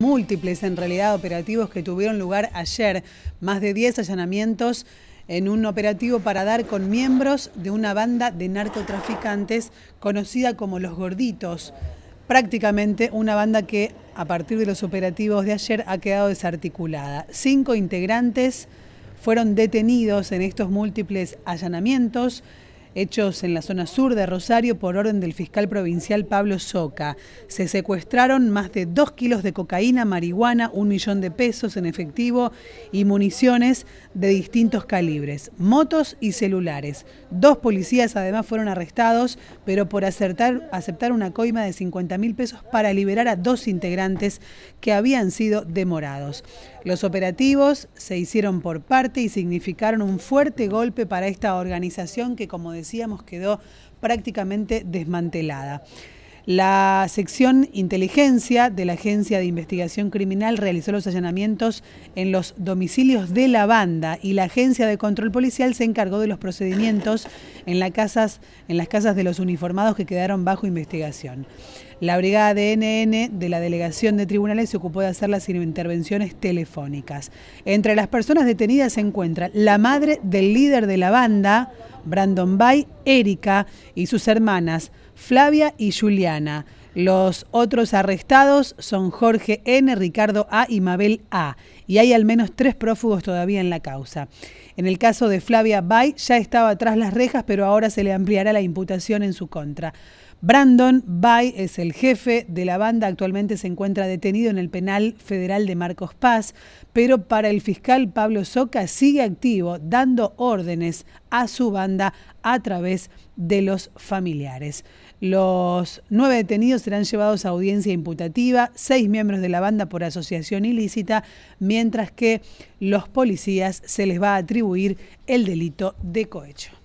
múltiples en realidad operativos que tuvieron lugar ayer, más de 10 allanamientos en un operativo para dar con miembros de una banda de narcotraficantes conocida como Los Gorditos. Prácticamente una banda que a partir de los operativos de ayer ha quedado desarticulada. Cinco integrantes fueron detenidos en estos múltiples allanamientos hechos en la zona sur de Rosario por orden del fiscal provincial Pablo Soca. Se secuestraron más de dos kilos de cocaína, marihuana, un millón de pesos en efectivo y municiones de distintos calibres, motos y celulares. Dos policías además fueron arrestados, pero por aceptar una coima de 50 mil pesos para liberar a dos integrantes que habían sido demorados. Los operativos se hicieron por parte y significaron un fuerte golpe para esta organización que, como decía, decíamos, quedó prácticamente desmantelada. La sección Inteligencia de la Agencia de Investigación Criminal realizó los allanamientos en los domicilios de la banda y la Agencia de Control Policial se encargó de los procedimientos en, las casas, en las casas de los uniformados que quedaron bajo investigación. La brigada DNN de la Delegación de Tribunales se ocupó de hacer las intervenciones telefónicas. Entre las personas detenidas se encuentra la madre del líder de la banda, Brandon Bay, Erika y sus hermanas Flavia y Juliana. Los otros arrestados son Jorge N., Ricardo A. y Mabel A. Y hay al menos tres prófugos todavía en la causa. En el caso de Flavia Bay ya estaba tras las rejas, pero ahora se le ampliará la imputación en su contra. Brandon Bay es el jefe de la banda, actualmente se encuentra detenido en el penal federal de Marcos Paz, pero para el fiscal Pablo Soca sigue activo dando órdenes a su banda a través de los familiares. Los nueve detenidos serán llevados a audiencia imputativa, seis miembros de la banda por asociación ilícita, mientras que los policías se les va a atribuir el delito de cohecho.